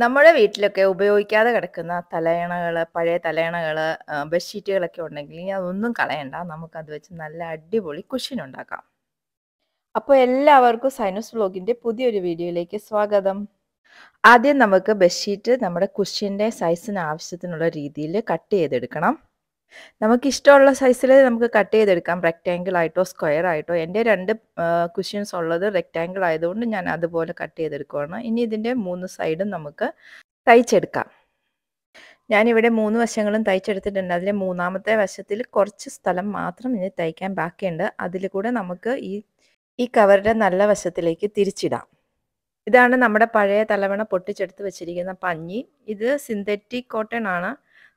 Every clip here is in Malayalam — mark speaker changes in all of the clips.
Speaker 1: നമ്മുടെ വീട്ടിലൊക്കെ ഉപയോഗിക്കാതെ കിടക്കുന്ന തലയണകൾ പഴയ തലയണകൾ ബെഡ്ഷീറ്റുകളൊക്കെ ഉണ്ടെങ്കിൽ ഇനി അതൊന്നും കളയണ്ട നമുക്കത് വെച്ച് നല്ല അടിപൊളി കുഷ്യൻ ഉണ്ടാക്കാം അപ്പോൾ എല്ലാവർക്കും സൈനസ് വ്ലോഗിന്റെ പുതിയൊരു വീഡിയോയിലേക്ക് സ്വാഗതം ആദ്യം നമുക്ക് ബെഡ്ഷീറ്റ് നമ്മുടെ കുഷ്യൻ്റെ സൈസിന് ആവശ്യത്തിനുള്ള രീതിയിൽ കട്ട് ചെയ്തെടുക്കണം നമുക്കിഷ്ടമുള്ള സൈസിൽ നമുക്ക് കട്ട് ചെയ്തെടുക്കാം റെക്റ്റാങ്കിൾ ആയിട്ടോ സ്ക്വയർ ആയിട്ടോ എൻ്റെ രണ്ട് കുഷ്യൻസ് ഉള്ളത് റെക്റ്റാങ്കിൾ ആയതുകൊണ്ട് ഞാൻ അതുപോലെ കട്ട് ചെയ്തെടുക്കുവാണ് ഇനി ഇതിൻ്റെ മൂന്ന് സൈഡും നമുക്ക് തയ്ച്ചെടുക്കാം ഞാനിവിടെ മൂന്ന് വശങ്ങളും തയ്ച്ചെടുത്തിട്ടുണ്ട് അതിലെ മൂന്നാമത്തെ വശത്തിൽ കുറച്ച് സ്ഥലം മാത്രം ഇനി തയ്ക്കാൻ ബാക്കിയുണ്ട് അതിൽ കൂടെ നമുക്ക് ഈ ഈ കവറിൻ്റെ നല്ല വശത്തിലേക്ക് തിരിച്ചിടാം ഇതാണ് നമ്മുടെ പഴയ തലവണ പൊട്ടിച്ചെടുത്ത് വെച്ചിരിക്കുന്ന പഞ്ഞി ഇത് സിന്തറ്റിക് കോട്ടൺ ആണ്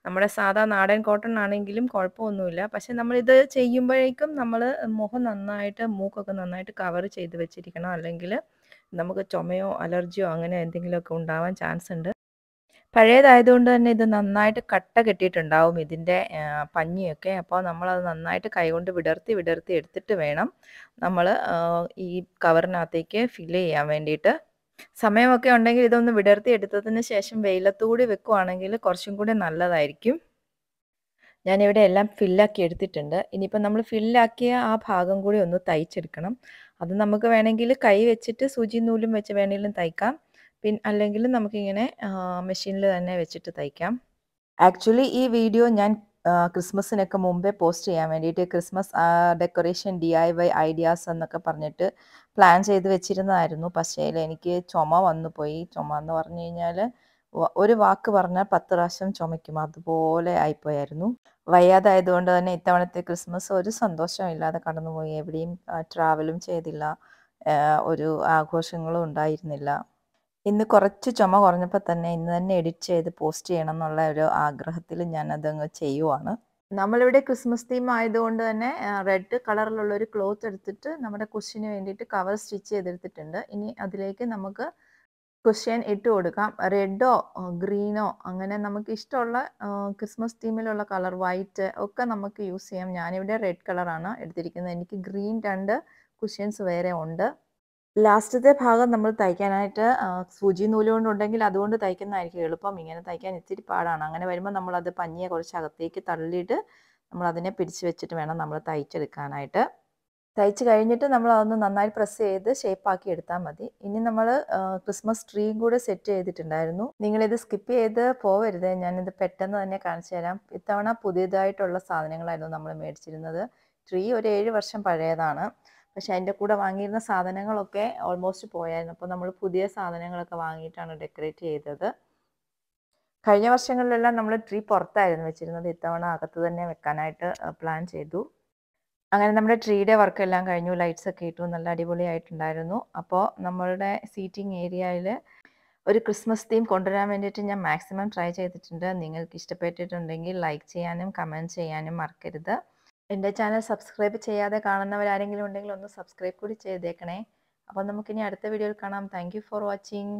Speaker 1: നമ്മുടെ സാധാ നാടൻ കോട്ടൺ ആണെങ്കിലും കുഴപ്പമൊന്നുമില്ല പക്ഷെ നമ്മളിത് ചെയ്യുമ്പോഴേക്കും നമ്മൾ മുഖം നന്നായിട്ട് മൂക്കൊക്കെ നന്നായിട്ട് കവർ ചെയ്ത് വെച്ചിരിക്കണം അല്ലെങ്കിൽ നമുക്ക് ചുമയോ അലർജിയോ അങ്ങനെ എന്തെങ്കിലുമൊക്കെ ഉണ്ടാവാൻ ചാൻസ് ഉണ്ട് പഴയതായതുകൊണ്ട് തന്നെ ഇത് നന്നായിട്ട് കട്ട കെട്ടിയിട്ടുണ്ടാവും ഇതിൻ്റെ പഞ്ഞിയൊക്കെ അപ്പോൾ നമ്മളത് നന്നായിട്ട് കൈകൊണ്ട് വിടർത്തി വിടർത്തി എടുത്തിട്ട് വേണം നമ്മൾ ഈ കവറിനകത്തേക്ക് ഫില്ല് ചെയ്യാൻ വേണ്ടിയിട്ട് സമയമൊക്കെ ഉണ്ടെങ്കിൽ ഇതൊന്ന് വിടർത്തി എടുത്തതിന് ശേഷം വെയിലത്തുകൂടി വെക്കുവാണെങ്കിൽ കുറച്ചും കൂടി നല്ലതായിരിക്കും ഞാനിവിടെ എല്ലാം ഫില്ലാക്കി എടുത്തിട്ടുണ്ട് ഇനിയിപ്പോൾ നമ്മൾ ഫില്ലാക്കിയ ആ ഭാഗം കൂടി ഒന്ന് തയ്ച്ചെടുക്കണം അത് നമുക്ക് വേണമെങ്കിൽ കൈ വെച്ചിട്ട് സൂചി നൂലും വെച്ച് വേണമെങ്കിലും തയ്ക്കാം പിന്നെ അല്ലെങ്കിൽ നമുക്കിങ്ങനെ മെഷീനിൽ തന്നെ വെച്ചിട്ട് തയ്ക്കാം ആക്ച്വലി ഈ വീഡിയോ ഞാൻ ക്രിസ്മസിനൊക്കെ മുമ്പേ പോസ്റ്റ് ചെയ്യാൻ വേണ്ടിയിട്ട് Christmas decoration D I Y ideas എന്നൊക്കെ പറഞ്ഞിട്ട് പ്ലാൻ ചെയ്ത് വെച്ചിരുന്നതായിരുന്നു പക്ഷേ എനിക്ക് ചുമ വന്നു പോയി ചുമ എന്ന് പറഞ്ഞു കഴിഞ്ഞാൽ ഒരു വാക്ക് പറഞ്ഞാൽ പത്ത് പ്രാവശ്യം ചുമയ്ക്കും അതുപോലെ ആയിപ്പോയായിരുന്നു വയ്യാതായതുകൊണ്ട് തന്നെ ഇത്തവണത്തെ ക്രിസ്മസ് ഒരു സന്തോഷം ഇല്ലാതെ കടന്നുപോയി എവിടെയും ട്രാവലും ചെയ്തില്ല ഒരു ആഘോഷങ്ങളും ഉണ്ടായിരുന്നില്ല ഇന്ന് കുറച്ച് ചുമ കുറഞ്ഞപ്പോൾ തന്നെ ഇന്ന് തന്നെ എഡിറ്റ് ചെയ്ത് പോസ്റ്റ് ചെയ്യണം എന്നുള്ള ഒരു ആഗ്രഹത്തിൽ ഞാനതങ്ങ് ചെയ്യുവാണ് നമ്മളിവിടെ ക്രിസ്മസ് തീം ആയതുകൊണ്ട് തന്നെ റെഡ് കളറിലുള്ള ഒരു ക്ലോത്ത് എടുത്തിട്ട് നമ്മുടെ കുഷ്യന് വേണ്ടിയിട്ട് കവർ സ്റ്റിച്ച് ചെയ്തെടുത്തിട്ടുണ്ട് ഇനി അതിലേക്ക് നമുക്ക് കുഷ്യൻ ഇട്ട് കൊടുക്കാം റെഡോ ഗ്രീനോ അങ്ങനെ നമുക്ക് ഇഷ്ടമുള്ള ക്രിസ്മസ് തീമിലുള്ള കളർ വൈറ്റ് ഒക്കെ നമുക്ക് യൂസ് ചെയ്യാം ഞാനിവിടെ റെഡ് കളറാണ് എടുത്തിരിക്കുന്നത് എനിക്ക് ഗ്രീൻ രണ്ട് കുഷ്യൻസ് വേറെ ഉണ്ട് ലാസ്റ്റത്തെ ഭാഗം നമ്മൾ തയ്ക്കാനായിട്ട് സൂചി നൂല് കൊണ്ടുണ്ടെങ്കിൽ അതുകൊണ്ട് തയ്ക്കുന്നതായിരിക്കും എളുപ്പം ഇങ്ങനെ തയ്ക്കാൻ ഇത്തിരി പാടാണ് അങ്ങനെ വരുമ്പോൾ നമ്മളത് പഞ്ഞിയെ കുറച്ച് അകത്തേക്ക് തള്ളിയിട്ട് നമ്മളതിനെ പിടിച്ച് വെച്ചിട്ട് വേണം നമ്മൾ തയ്ച്ചെടുക്കാനായിട്ട് തയ്ച്ച് കഴിഞ്ഞിട്ട് നമ്മൾ അതൊന്ന് നന്നായി പ്രസ് ചെയ്ത് ഷേപ്പാക്കി എടുത്താൽ മതി ഇനി നമ്മൾ ക്രിസ്മസ് ട്രീയും കൂടെ സെറ്റ് ചെയ്തിട്ടുണ്ടായിരുന്നു നിങ്ങളിത് സ്കിപ്പ് ചെയ്ത് പോവരുത് ഞാനിത് പെട്ടെന്ന് തന്നെ കാണിച്ചു തരാം ഇത്തവണ പുതിയതായിട്ടുള്ള സാധനങ്ങളായിരുന്നു നമ്മൾ മേടിച്ചിരുന്നത് ട്രീ ഒരു ഏഴ് വർഷം പഴയതാണ് പക്ഷെ അതിൻ്റെ കൂടെ വാങ്ങിയിരുന്ന സാധനങ്ങളൊക്കെ ഓൾമോസ്റ്റ് പോയായിരുന്നു അപ്പോൾ നമ്മൾ പുതിയ സാധനങ്ങളൊക്കെ വാങ്ങിയിട്ടാണ് ഡെക്കറേറ്റ് ചെയ്തത് കഴിഞ്ഞ വർഷങ്ങളിലെല്ലാം നമ്മൾ ട്രീ പുറത്തായിരുന്നു വെച്ചിരുന്നത് ഇത്തവണ അകത്ത് തന്നെ വെക്കാനായിട്ട് പ്ലാൻ ചെയ്തു അങ്ങനെ നമ്മുടെ ട്രീയുടെ വർക്ക് എല്ലാം കഴിഞ്ഞു ലൈറ്റ്സ് ഒക്കെ ഇട്ടു നല്ല അടിപൊളിയായിട്ടുണ്ടായിരുന്നു അപ്പോൾ നമ്മളുടെ സീറ്റിംഗ് ഏരിയയിൽ ഒരു ക്രിസ്മസ് തീം കൊണ്ടുവരാൻ വേണ്ടിയിട്ട് ഞാൻ മാക്സിമം ട്രൈ ചെയ്തിട്ടുണ്ട് നിങ്ങൾക്ക് ഇഷ്ടപ്പെട്ടിട്ടുണ്ടെങ്കിൽ ലൈക്ക് ചെയ്യാനും കമൻറ്റ് ചെയ്യാനും മറക്കരുത് എൻ്റെ ചാനൽ സബ്സ്ക്രൈബ് ചെയ്യാതെ കാണുന്നവരാരെങ്കിലും ഉണ്ടെങ്കിൽ ഒന്ന് സബ്സ്ക്രൈബ് കൂടി ചെയ്തേക്കണേ അപ്പോൾ നമുക്കിനി അടുത്ത വീഡിയോയിൽ കാണാം താങ്ക് ഫോർ വാച്ചിങ്